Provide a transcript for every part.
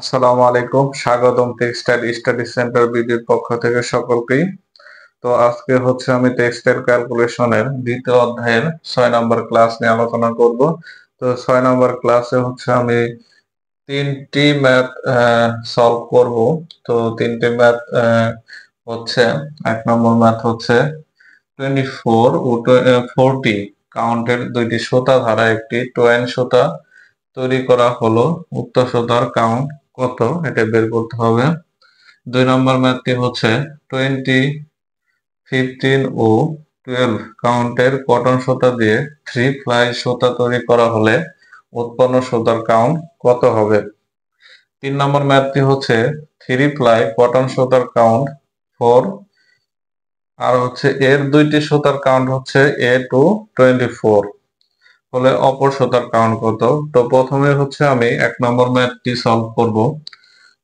আসসালামু আলাইকুম স্বাগতম টেক্সটাইল স্টাডি সেন্টার বিদ্যুৎ পক্ষ থেকে সকলকেই তো আজকে হচ্ছে আমি টেক্সটাইল ক্যালকুলেশনের দ্বিতীয় অধ্যায়ের ছয় নম্বর ক্লাস নিয়ে আলোচনা করব তো ছয় নম্বর ক্লাসে হচ্ছে আমি তিনটি ম্যাথ সলভ করব তো তিনটি ম্যাথ হচ্ছে এক নম্বর ম্যাথ হচ্ছে টোয়েন্টি ফোর ও ফোরটি কাউন্টের দুইটি সুতা ধারা একটি টোয়েন সুতা তৈরি করা হলো উত্তর সুতার কাউন্ট কত এটা বের করতে হবে দুই নম্বর ম্যাথটি হচ্ছে টোয়েন্টি ফিফটিন ও টুয়েলভ কাউন্টের কটন সুতা দিয়ে থ্রি ফ্লাই সুতা তৈরি করা হলে উৎপন্ন সুতার কাউন্ট কত হবে তিন নম্বর ম্যাথটি হচ্ছে থ্রি ফ্লাই কটন সুতার কাউন্ট ফোর আর হচ্ছে এর দুইটি সুতার কাউন্ট হচ্ছে এ টু টোয়েন্টি ফোর হলে অপর্শতার কারণ কত তো প্রথমে হচ্ছে আমি এক নম্বর ম্যাথটি সলভ করব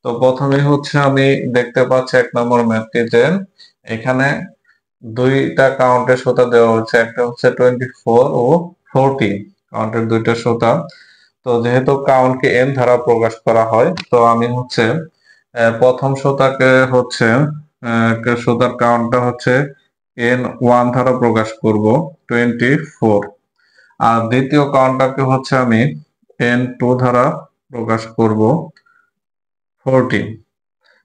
তো প্রথমে হচ্ছে আমি দেখতে পাচ্ছি এক নম্বর ম্যাথটিতে এখানে দুইটা কাউন্টের সোতা দেওয়া হচ্ছে একটা হচ্ছে টোয়েন্টি ফোর ও ফোরটি কাউন্টের দুইটা সোতা তো যেহেতু কাউন্টকে এন ধারা প্রকাশ করা হয় তো আমি হচ্ছে প্রথম সোতাকে হচ্ছে সোতার কাউন্টটা হচ্ছে এন ওয়ান ধারা প্রকাশ করব টোয়েন্টি ফোর আর দ্বিতীয় কাউন্টটাকে হচ্ছে আমি এন টু দ্বারা প্রকাশ করব ফোরটিন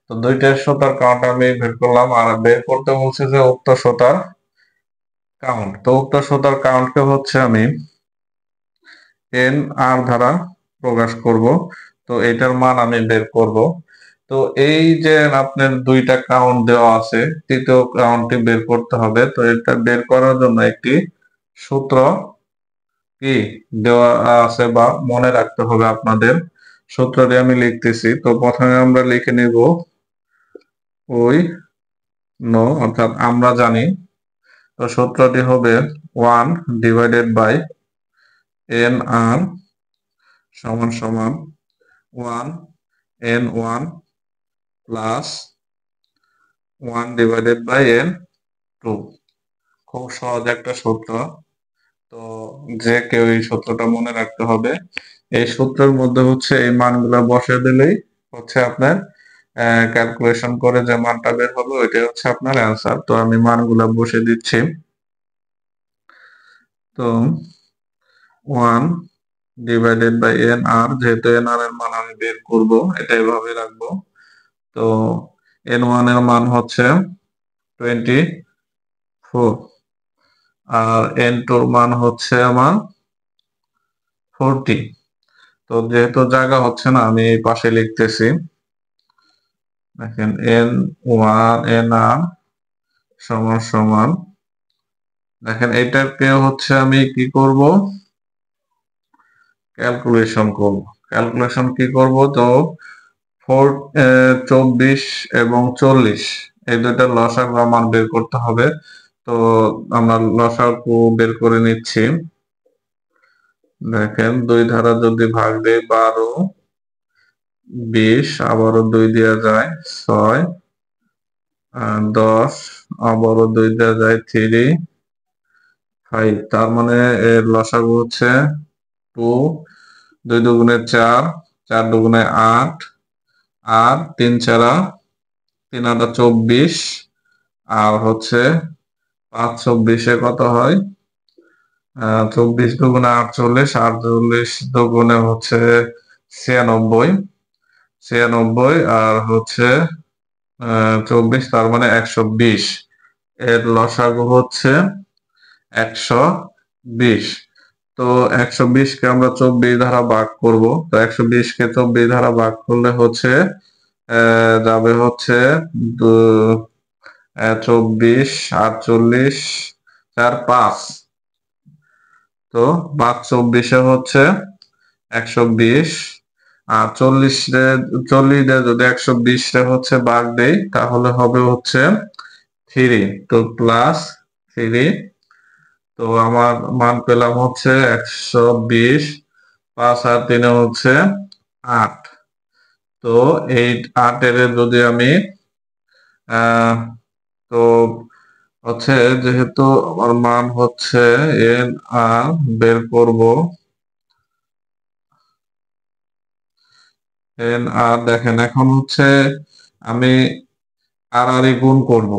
তো দুইটা সোতার কাউন্ট আমি বের করলাম আর বের করতে বলছে যে উক্ত শতার কাউন্ট তো উক্ত শতার কাউন্টকে হচ্ছে আমি এন আর দ্বারা প্রকাশ করব তো এটার মান আমি বের করব তো এই যে আপনার দুইটা কাউন্ট দেওয়া আছে তৃতীয় কাউন্টটি বের করতে হবে তো এটা বের করার জন্য একটি সূত্র কি দেওয়া আছে বা মনে রাখতে হবে আপনাদের সূত্রটি আমি লিখতেছি তো প্রথমে আমরা লিখে নেব ওই নো অর্থাৎ আমরা জানি তো সূত্রটি হবে one divided by N R সমান সমান one N one plus one divided by N two খুব সহজ একটা সূত্র তো যে কেউ এই সূত্রটা মনে রাখতে হবে এই সূত্রের মধ্যে হচ্ছে এই মানগুলো বসে দিলেই হচ্ছে আপনার ক্যালকুলেশন করে যে মানটা বের হবে ওইটাই হচ্ছে আপনার অ্যান্সার তো আমি মানগুলো বসে দিচ্ছি তো one divided by N R যেহেতু এন আর এর মান আমি বের করব এটা এভাবে রাখবো তো এন ওয়ান এর মান হচ্ছে টোয়েন্টি ফোর আর এন টুর মান হচ্ছে আমার ফোরটি তো যেহেতু জায়গা হচ্ছে না আমি এই পাশে লিখতেছি দেখেন এন ওয়ান এন আর সমান সমান দেখেন এটাকে হচ্ছে আমি কি করব ক্যালকুলেশন করব ক্যালকুলেশন কি করব তো ফোর চব্বিশ এবং চল্লিশ এই দুটা লসাগু বের করতে হবে তো আমরা লসাগু বের করে নিচ্ছি দেখেন দুই ধারা যদি ভাগ দেয় বারো বিশ আবারও দুই দেওয়া যায় ছয় দশ আবারও দুই দেওয়া যায় থ্রি ফাইভ তার মানে এর লসাগু হচ্ছে টু দুই দুগুণে চার চার দুগুণে আট আর তিন চারা তিন আটা চব্বিশ আর হচ্ছে পাঁচ চব্বিশে কত হয় চব্বিশ দুগুণে আটচল্লিশ আটচল্লিশ দুগুণে হচ্ছে ছিয়ানব্বই ছিয়ানব্বই আর হচ্ছে চব্বিশ তার মানে একশো বিশ এর লসাগু হচ্ছে একশো বিশ তো একশো বিশকে আমরা চব্বিশ ধারা ভাগ করব তো একশো বিশকে চব্বিশ ধারা ভাগ করলে হচ্ছে যাবে হচ্ছে চব্বিশ আটচল্লিশ চার পাঁচ তো পাঁচ চব্বিশে হচ্ছে একশো বিশ আর চল্লিশ রে চল্লিশ রে যদি একশো বিশ রে হচ্ছে বাঘ দেই তাহলে হবে হচ্ছে থ্রি তো প্লাস থ্রি তো আমার মান পেলাম হচ্ছে একশো বিশ পাঁচ আর তিনে হচ্ছে আট তো এই আটের যদি আমি আহ তো হচ্ছে যেহেতু আমার মান হচ্ছে এন আর বের করব এন আর দেখেন এখন হচ্ছে আমি আর আর গুণ করব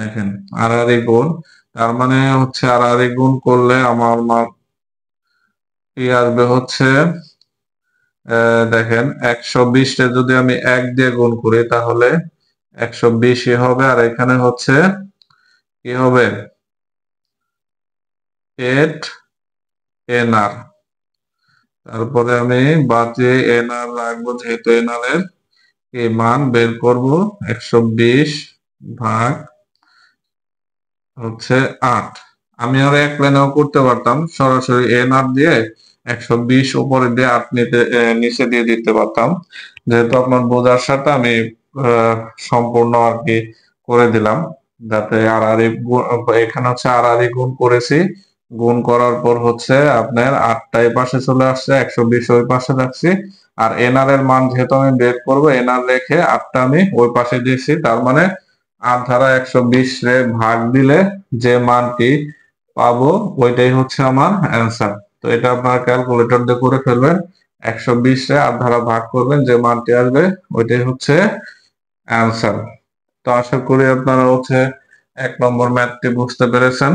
দেখেন আর আর গুণ তার মানে হচ্ছে আর আর গুণ করলে আমার মান কি আসবে হচ্ছে দেখেন একশো বিশটা যদি আমি এক দিয়ে গুণ করি তাহলে একশো বিশ হবে আর এখানে হচ্ছে কি হবে এট এনআর তারপরে আমি বাদে এনআর রাখবো যেহেতু এনআর এর এই মান বের করব একশো বিশ ভাগ হচ্ছে আট আমি আর এক লাইনেও করতে পারতাম সরাসরি এনআর দিয়ে একশো বিশ উপরে দিয়ে আট নিতে নিচে দিয়ে দিতে পারতাম যেহেতু আপনার বোঝার সাথে আমি সম্পূর্ণ আর কি করে দিলাম যাতে আর আর এখানে হচ্ছে আর আর গুণ করেছি গুণ করার পর হচ্ছে আপনার আটটায় পাশে চলে আসছে একশো বিশ ওই পাশে রাখছি আর এনআর এর মান যেহেতু আমি বের করবো এনআর রেখে আটটা আমি ওই পাশে দিয়েছি তার মানে আর ধারা একশো বিশ রে ভাগ দিলে যে মানটি পাবো ওইটাই হচ্ছে আমার অ্যান্সার তো এটা আপনার ক্যালকুলেটর দিয়ে করে ফেলবেন একশো বিশ রে আর ধারা ভাগ করবেন যে মানটি আসবে ওইটাই হচ্ছে অ্যান্সার তো আশা করি আপনারা হচ্ছে এক নম্বর ম্যাথটি বুঝতে পেরেছেন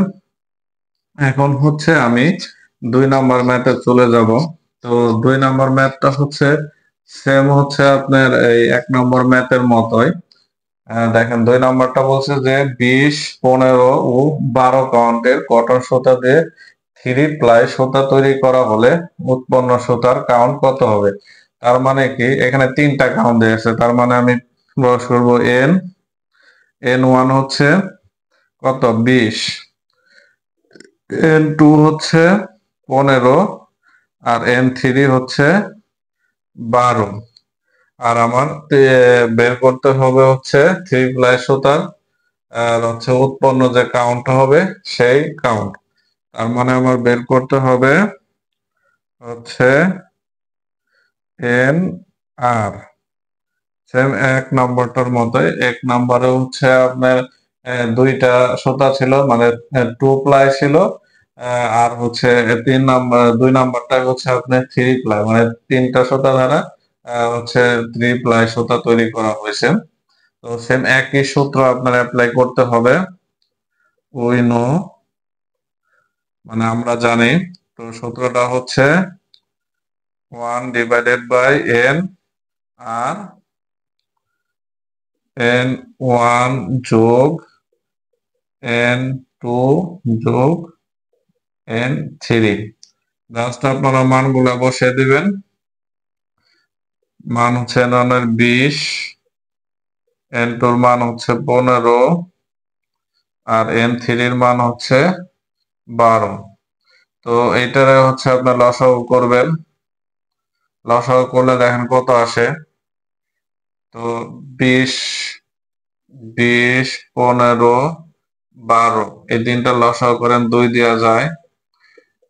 এখন হচ্ছে আমি দুই নম্বর ম্যাথে চলে যাব তো দুই নম্বর ম্যাথটা হচ্ছে সেম হচ্ছে আপনার এই এক নম্বর ম্যাথের মতোই দেখেন দুই নম্বরটা বলছে যে বিশ পনেরো ও বারো কাউন্টের কটন সুতা দিয়ে থ্রি প্লাই সুতা তৈরি করা হলে উৎপন্ন সুতার কাউন্ট কত হবে তার মানে কি এখানে তিনটা কাউন্ট দিয়েছে তার মানে আমি বয়স করবো এন এন ওয়ান হচ্ছে কত বিশ এন টু হচ্ছে পনেরো আর এন থ্রি হচ্ছে বারো আর আমার বের করতে হবে হচ্ছে থ্রি প্লাই সুতার আর হচ্ছে উৎপন্ন যে কাউন্ট হবে সেই কাউন্ট তার মানে আমার বের করতে হবে হচ্ছে এন আর সেম এক নম্বরটার মতোই এক নম্বরে হচ্ছে আপনার দুইটা সুতা ছিল মানে টু প্লাই ছিল আর হচ্ছে তিন নাম্বার দুই নাম্বারটা হচ্ছে আপনার থ্রি প্লাই মানে তিনটা সুতা দ্বারা হচ্ছে থ্রি প্লাই সুতা তৈরি করা হয়েছে তো সেম একই সূত্র আপনার অ্যাপ্লাই করতে হবে উই নো মানে আমরা জানি তো সূত্রটা হচ্ছে one divided by N R N one যোগ এন টু যোগ এন থ্রি জাস্ট আপনারা মানগুলা বসিয়ে দিবেন মান হচ্ছে এনের বিশ এন টুর মান হচ্ছে পনেরো আর এন থ্রির মান হচ্ছে বারো তো এইটারে হচ্ছে আপনার লসাও করবেন লসাও করলে দেখেন কত আসে তো বিশ বিশ পনেরো বারো এই তিনটা লসাও করেন দুই দেওয়া যায়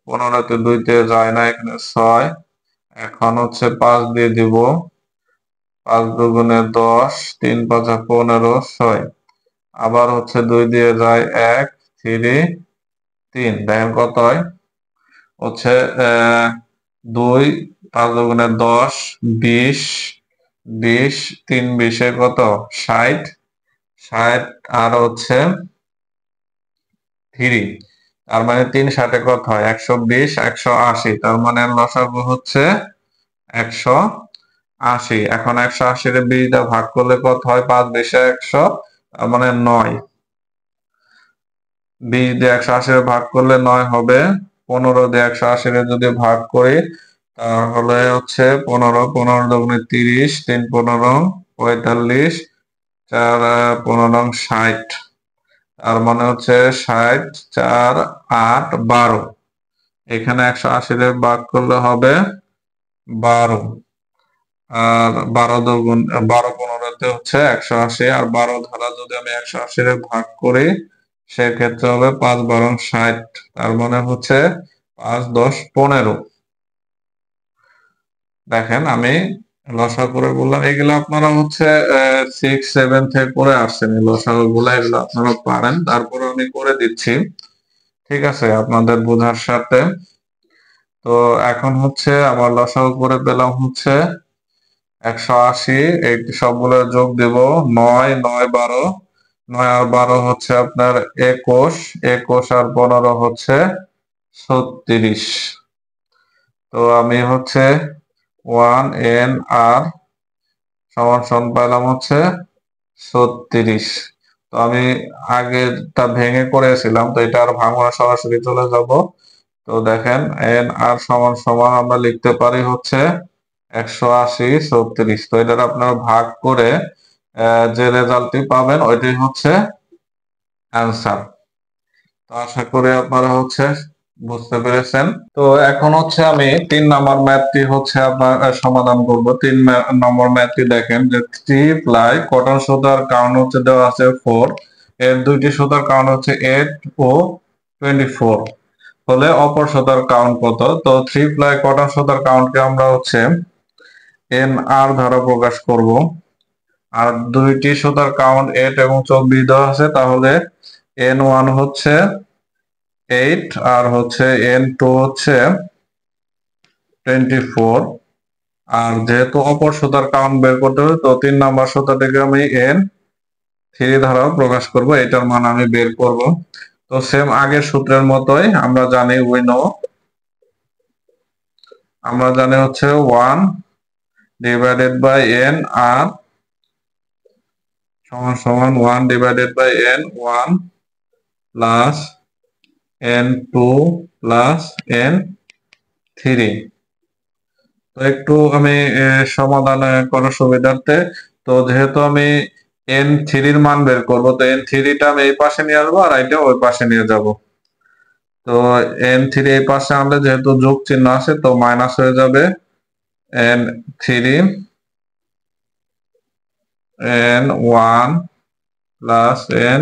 পনেরোতে দুই দিয়ে যায় না এখানে ছয় এখন হচ্ছে পাঁচ দিয়ে দিব পাঁচ দুগুণে দশ তিন পাঁচা পনেরো ছয় আবার হচ্ছে দুই দিয়ে যায় এক থ্রি তিন দেখেন কত হয় হচ্ছে দুই পাঁচ দুগুণে দশ বিশ বিশ তিন বিশে কত ষাট ষাট আর হচ্ছে থ্রি তার মানে তিন ষাটে কত হয় একশো বিশ একশো আশি তার মানে লসাগু হচ্ছে একশো আশি এখন একশো আশির বিশ দিয়ে ভাগ করলে কত হয় পাঁচ বিশে একশো তার মানে নয় বিশ দিয়ে একশো আশির ভাগ করলে নয় হবে পনেরো দিয়ে একশো আশির যদি ভাগ করি হলে হচ্ছে পনেরো পনেরো দগুনে তিরিশ তিন পনেরো পঁয়তাল্লিশ চার পনেরো ষাট তার মানে হচ্ছে ষাট চার আট বারো এখানে একশো আশিতে ভাগ করলে হবে বারো আর বারো দগুণ বারো পনেরোতে হচ্ছে একশো আশি আর বারো ধারা যদি আমি একশো আশিতে ভাগ করি সেক্ষেত্রে হবে পাঁচ বারো ষাট তার মানে হচ্ছে পাঁচ দশ পনেরো দেখেন আমি লসা করে বললাম এগুলো আপনারা হচ্ছে সিক্স সেভেন থেকে করে আসছেন লসা গুলা এগুলো আপনারা পারেন তারপরে আমি করে দিচ্ছি ঠিক আছে আপনাদের বোঝার সাথে তো এখন হচ্ছে আমার লসা করে পেলাম হচ্ছে একশো আশি এই সবগুলো যোগ দেব নয় নয় বারো নয় আর বারো হচ্ছে আপনার একুশ একুশ আর পনেরো হচ্ছে ছত্রিশ তো আমি হচ্ছে ওয়ান এন আর সমান সমান পাইলাম হচ্ছে ছত্রিশ তো আমি আগেরটা ভেঙে করেছিলাম তো এটা আর ভাঙা সরাসরি চলে যাব তো দেখেন এন আর সমান সমান আমরা লিখতে পারি হচ্ছে একশো আশি ছত্রিশ তো এটার আপনারা ভাগ করে যে রেজাল্টটি পাবেন ওইটাই হচ্ছে অ্যান্সার তো আশা করি আপনারা হচ্ছে বুঝতে পেরেছেন তো এখন হচ্ছে আমি তিন নম্বর ম্যাথটি হচ্ছে আপনার সমাধান করব তিন নম্বর ম্যাথটি দেখেন যে থ্রি প্লাই কটন সুতার কারণ হচ্ছে দেওয়া আছে ফোর এর দুইটি সুতার কারণ হচ্ছে এইট ও টোয়েন্টি ফোর হলে অপর সুতার কাউন্ট কত তো থ্রি প্লাই কটন সুতার কাউন্টকে আমরা হচ্ছে এন আর দ্বারা প্রকাশ করব আর দুইটি সুতার কাউন্ট এট এবং চব্বিশ দেওয়া আছে তাহলে এন ওয়ান হচ্ছে এইট আর হচ্ছে এন টু হচ্ছে টোয়েন্টি ফোর আর যেহেতু অপর সুতার কাউন্ট বের করতে হবে তো তিন নাম্বার সুতাটিকে আমি এন থ্রি দ্বারা প্রকাশ করব এটার মান আমি বের করব তো সেম আগের সূত্রের মতোই আমরা জানি উই নো আমরা জানি হচ্ছে one divided by N R সমান সমান one divided by N one plus N n2 plus three তো একটু আমি সমাধান করার সুবিধার্থে তো যেহেতু আমি এন থ্রির মান বের করবো তো এন থ্রিটা আমি এই পাশে নিয়ে আসবো আর এটা ওই পাশে নিয়ে যাব তো এন থ্রি এই পাশে আনলে যেহেতু যোগ চিহ্ন আছে তো মাইনাস হয়ে যাবে N three N one plus N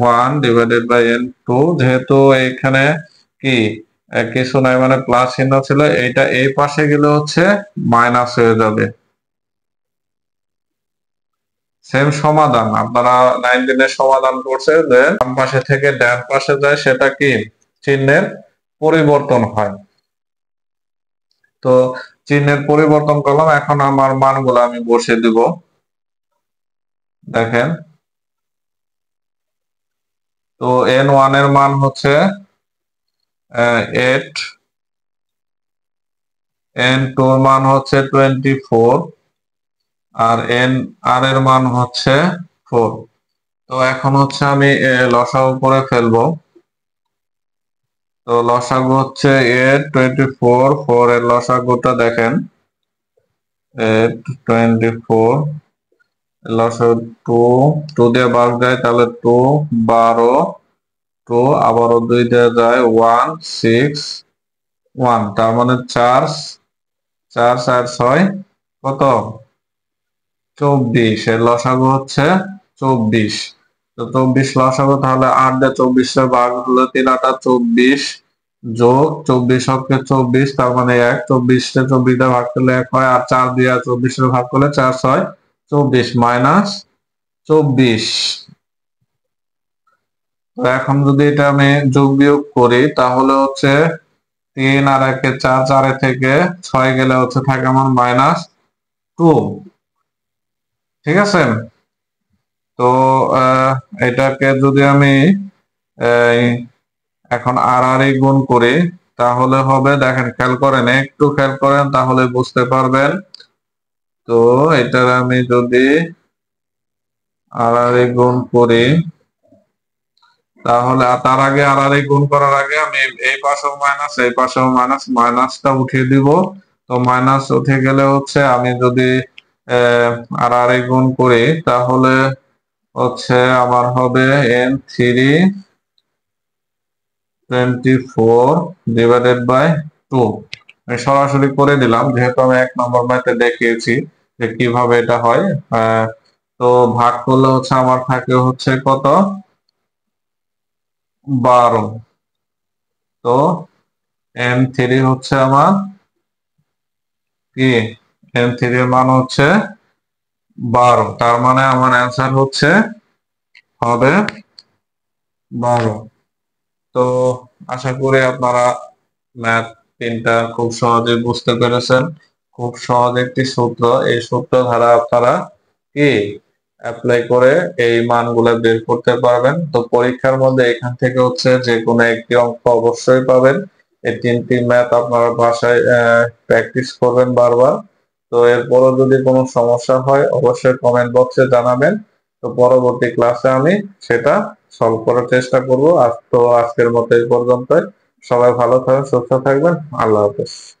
one divided by N two যেহেতু এখানে কি কিছু নাই মানে প্লাস চিহ্ন ছিল এইটা এই পাশে গেলে হচ্ছে মাইনাস হয়ে যাবে সেম সমাধান আপনারা নাইন দিনের সমাধান করছে যে বাম পাশে থেকে ডান পাশে যায় সেটা কি চিহ্নের পরিবর্তন হয় তো চিহ্নের পরিবর্তন করলাম এখন আমার মানগুলো আমি বসে দিব দেখেন তো এন ওয়ান এর মান হচ্ছে এট এন টু মান হচ্ছে টোয়েন্টি ফোর আর এন আর এর মান হচ্ছে ফোর তো এখন হচ্ছে আমি লসা করে ফেলবো তো লসাগু হচ্ছে এট টোয়েন্টি ফোর ফোর এর লসাগুটা দেখেন এট টোয়েন্টি ফোর লসও টু টু দিয়ে বাঘ যায় তাহলে টু বারো টু আবারও দুই দিয়ে যায় ওয়ান সিক্স ওয়ান তার মানে চার চার চার ছয় কত চব্বিশ এর হচ্ছে চব্বিশ তো চব্বিশ তাহলে আট দিয়ে চব্বিশের বাঘ হলো তিন আটা চব্বিশ যোগ চব্বিশ হককে চব্বিশ তার মানে এক চব্বিশটা চব্বিশটা ভাগ করলে এক হয় আর চার দিয়ে চব্বিশটা ভাগ করলে চার ছয় চব্বিশ মাইনাস চব্বিশ তো এখন যদি এটা আমি যোগ বিয়োগ করি তাহলে হচ্ছে তিন আর একে চার চারে থেকে ছয় গেলে হচ্ছে থাকে আমার মাইনাস টু ঠিক আছে তো এটাকে যদি আমি এখন আর আর গুণ করি তাহলে হবে দেখেন খেয়াল করেন একটু খেয়াল করেন তাহলে বুঝতে পারবেন তো এটার আমি যদি আড়ারে গুণ করি তাহলে তার আগে আড়ারে গুণ করার আগে আমি এই পাশেও মাইনাস এই পাশেও মাইনাস মাইনাসটা উঠিয়ে দিব তো মাইনাস উঠে গেলে হচ্ছে আমি যদি আড়ারে গুণ করি তাহলে হচ্ছে আমার হবে N three twenty four divided by two আমি সরাসরি করে দিলাম যেহেতু আমি এক নম্বর ম্যাথে দেখিয়েছি যে কিভাবে এটা হয় তো ভাগ করলে হচ্ছে আমার থাকে হচ্ছে কত বারো তো এম থ্রি হচ্ছে আমার কি এম থ্রি এর মান হচ্ছে বারো তার মানে আমার অ্যান্সার হচ্ছে হবে বারো তো আশা করি আপনারা ম্যাথ তিনটা খুব সহজে বুঝতে পেরেছেন খুব সহজ একটি সূত্র এই সূত্র দ্বারা আপনারা কি অ্যাপ্লাই করে এই মানগুলো বের করতে পারবেন তো পরীক্ষার মধ্যে এখান থেকে হচ্ছে যে কোনো একটি অঙ্ক অবশ্যই পাবেন এই তিনটি ম্যাথ আপনারা বাসায় প্র্যাকটিস করবেন বারবার তো এরপরও যদি কোনো সমস্যা হয় অবশ্যই কমেন্ট বক্সে জানাবেন তো পরবর্তী ক্লাসে আমি সেটা সলভ করার চেষ্টা করব আজ তো আজকের মতো এই পর্যন্ত সবাই ভালো থাকবেন সুস্থ থাকবেন আল্লাহ হাফেজ